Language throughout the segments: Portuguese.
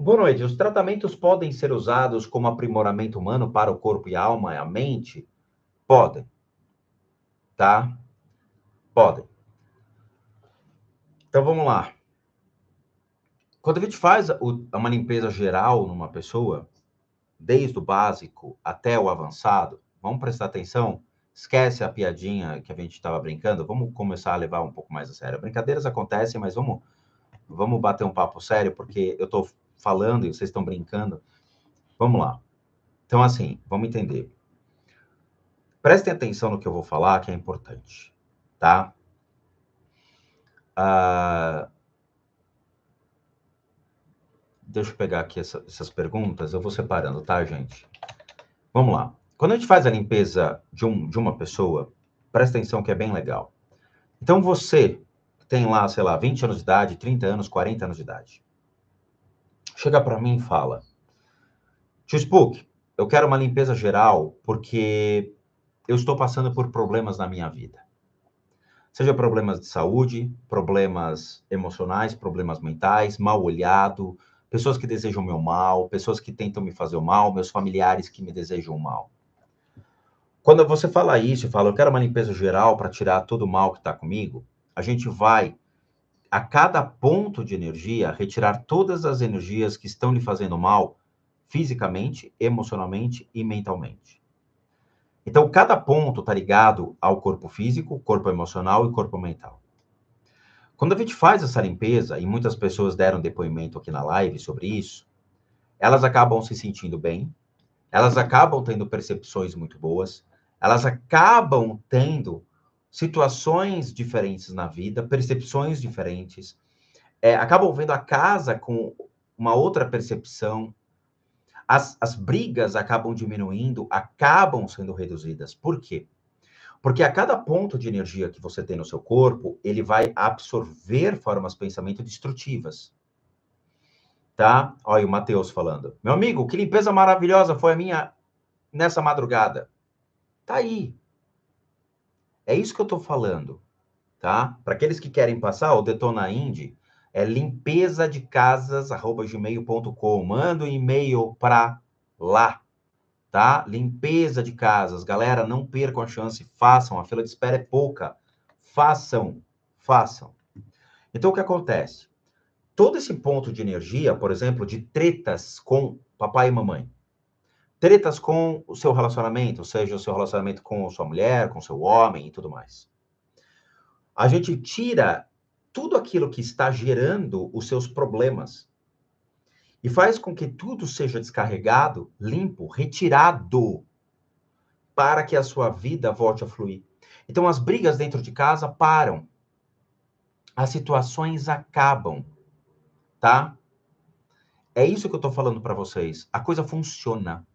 Boa noite. Os tratamentos podem ser usados como aprimoramento humano para o corpo e a alma e a mente? Podem. Tá? Podem. Então vamos lá. Quando a gente faz uma limpeza geral numa pessoa, desde o básico até o avançado, vamos prestar atenção. Esquece a piadinha que a gente estava brincando. Vamos começar a levar um pouco mais a sério. Brincadeiras acontecem, mas vamos, vamos bater um papo sério, porque eu estou falando e vocês estão brincando. Vamos lá. Então, assim, vamos entender. Prestem atenção no que eu vou falar, que é importante, tá? Ah, deixa eu pegar aqui essa, essas perguntas, eu vou separando, tá, gente? Vamos lá. Quando a gente faz a limpeza de, um, de uma pessoa, presta atenção que é bem legal. Então, você tem lá, sei lá, 20 anos de idade, 30 anos, 40 anos de idade chega para mim e fala: Tio Spook, eu quero uma limpeza geral porque eu estou passando por problemas na minha vida. Seja problemas de saúde, problemas emocionais, problemas mentais, mal olhado, pessoas que desejam meu mal, pessoas que tentam me fazer o mal, meus familiares que me desejam o mal. Quando você fala isso, fala, eu quero uma limpeza geral para tirar todo o mal que está comigo, a gente vai a cada ponto de energia, retirar todas as energias que estão lhe fazendo mal, fisicamente, emocionalmente e mentalmente. Então, cada ponto está ligado ao corpo físico, corpo emocional e corpo mental. Quando a gente faz essa limpeza, e muitas pessoas deram depoimento aqui na live sobre isso, elas acabam se sentindo bem, elas acabam tendo percepções muito boas, elas acabam tendo situações diferentes na vida, percepções diferentes, é, acabam vendo a casa com uma outra percepção, as, as brigas acabam diminuindo, acabam sendo reduzidas. Por quê? Porque a cada ponto de energia que você tem no seu corpo, ele vai absorver formas de pensamento destrutivas. Tá? Olha o Matheus falando. Meu amigo, que limpeza maravilhosa foi a minha nessa madrugada. Tá aí. É isso que eu estou falando, tá? Para aqueles que querem passar, o Detona Indy é limpeza de casas gmail.com. Manda um e-mail para lá, tá? Limpeza de casas. Galera, não percam a chance, façam. A fila de espera é pouca. Façam, façam. Então, o que acontece? Todo esse ponto de energia, por exemplo, de tretas com papai e mamãe, tretas com o seu relacionamento, seja o seu relacionamento com sua mulher, com seu homem e tudo mais. A gente tira tudo aquilo que está gerando os seus problemas e faz com que tudo seja descarregado, limpo, retirado para que a sua vida volte a fluir. Então as brigas dentro de casa param. As situações acabam, tá? É isso que eu tô falando para vocês. A coisa funciona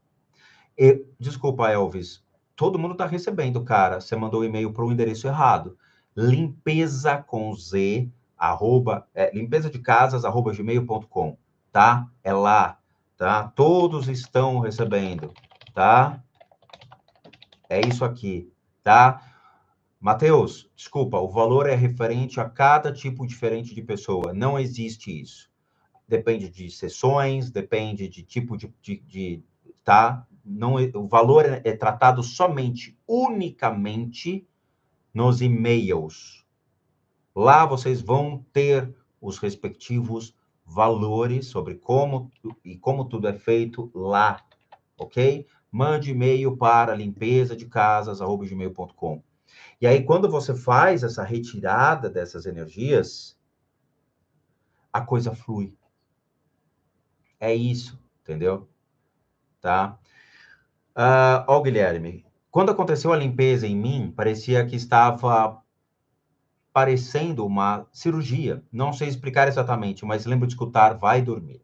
desculpa, Elvis. Todo mundo está recebendo, cara. Você mandou um e-mail para o endereço errado. Limpeza com Z, arroba, é, limpeza de casas, arroba gmail.com, tá? É lá, tá? Todos estão recebendo, tá? É isso aqui, tá? Mateus, desculpa, o valor é referente a cada tipo diferente de pessoa. Não existe isso. Depende de sessões, depende de tipo de, de, de tá? não, é, o valor é, tratado somente, unicamente nos e-mails. Lá vocês vão ter os respectivos valores sobre como e como tudo é feito lá, ok? Mande e-mail para limpeza de casas@gmail.com. E aí quando você faz essa retirada dessas energias, a coisa flui. É isso, entendeu? Tá? Uh, ó, Guilherme, quando aconteceu a limpeza em mim, parecia que estava parecendo uma cirurgia. Não sei explicar exatamente, mas lembro de escutar, vai dormir.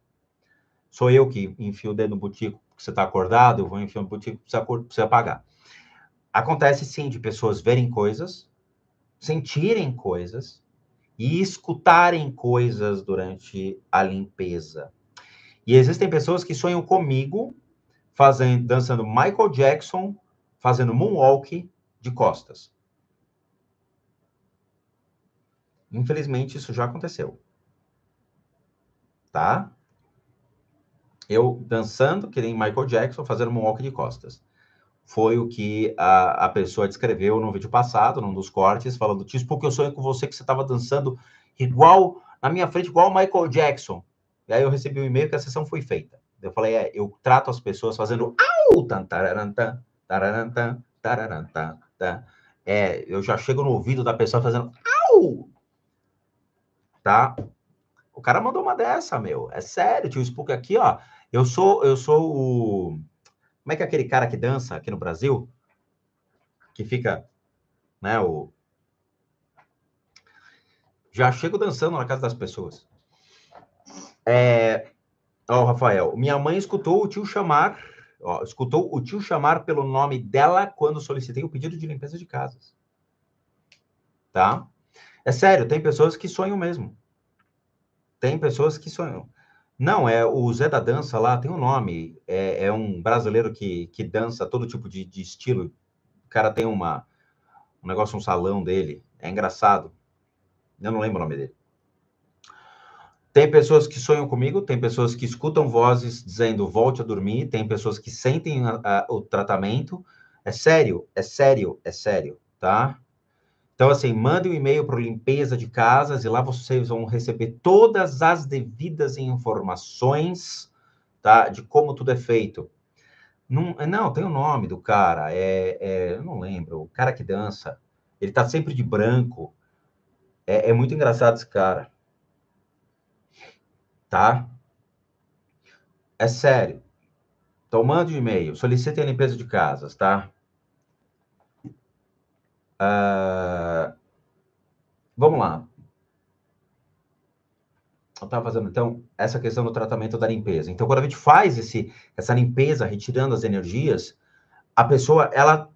Sou eu que enfio o dedo no butico, porque você está acordado, eu vou enfiar no butico, precisa, precisa apagar. Acontece sim de pessoas verem coisas, sentirem coisas e escutarem coisas durante a limpeza. E existem pessoas que sonham comigo fazendo, dançando Michael Jackson, fazendo moonwalk de costas. Infelizmente, isso já aconteceu. Tá? Eu dançando, que nem Michael Jackson, fazendo moonwalk de costas. Foi o que a, a pessoa descreveu no vídeo passado, num dos cortes, falando: Tis, porque eu sonhei com você que você estava dançando igual, na minha frente, igual Michael Jackson. E aí eu recebi um e-mail que a sessão foi feita. Eu falei, é, eu trato as pessoas fazendo au, tararantã, tararantã, tararantã, tá? É, eu já chego no ouvido da pessoa fazendo au, tá? O cara mandou uma dessa, meu. É sério, tio Spook aqui, ó. Eu sou, eu sou o. Como é que é aquele cara que dança aqui no Brasil? Que fica, né? O. Já chego dançando na casa das pessoas. É, Ó, oh, Rafael, minha mãe escutou o tio chamar, ó, escutou o tio chamar pelo nome dela quando solicitei o pedido de limpeza de casas. Tá? É sério, tem pessoas que sonham mesmo. Tem pessoas que sonham. Não, é o Zé da Dança lá, tem um nome. É, é um brasileiro que, que dança todo tipo de, de estilo. O cara tem uma, um negócio, um salão dele. É engraçado. Eu não lembro o nome dele. Tem pessoas que sonham comigo, tem pessoas que escutam vozes dizendo volte a dormir, tem pessoas que sentem a, a, o tratamento. É sério, é sério, é sério, tá? Então, assim, mande um e-mail para limpeza de casas e lá vocês vão receber todas as devidas informações, tá? De como tudo é feito. Não, não tem o nome do cara, é, é, eu não lembro, o cara que dança. Ele tá sempre de branco. é, é muito engraçado esse cara tá? É sério. Então, mande um e-mail. Solicitem a limpeza de casas, tá? Uh, vamos lá. Eu estava fazendo, então, essa questão do tratamento da limpeza. Então, quando a gente faz esse, essa limpeza, retirando as energias, a pessoa, ela,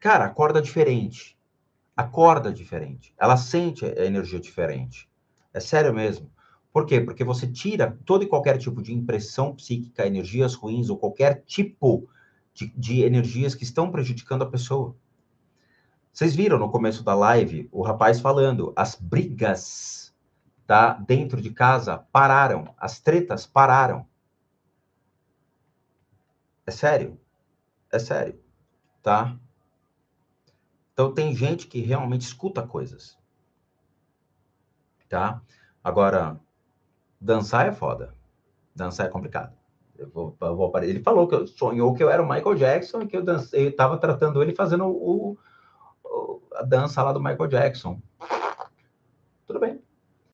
cara, acorda diferente. Acorda diferente. Ela sente a energia diferente. É sério mesmo. Por quê? Porque você tira todo e qualquer tipo de impressão psíquica, energias ruins ou qualquer tipo de, de energias que estão prejudicando a pessoa. Vocês viram no começo da live o rapaz falando: as brigas tá, dentro de casa pararam, as tretas pararam. É sério? É sério, tá? Então tem gente que realmente escuta coisas, tá? Agora, dançar é foda. Dançar é complicado. Eu vou, eu vou ele falou que eu, sonhou que eu era o Michael Jackson e que eu dancei, estava tratando ele fazendo o, o, a dança lá do Michael Jackson. Tudo bem.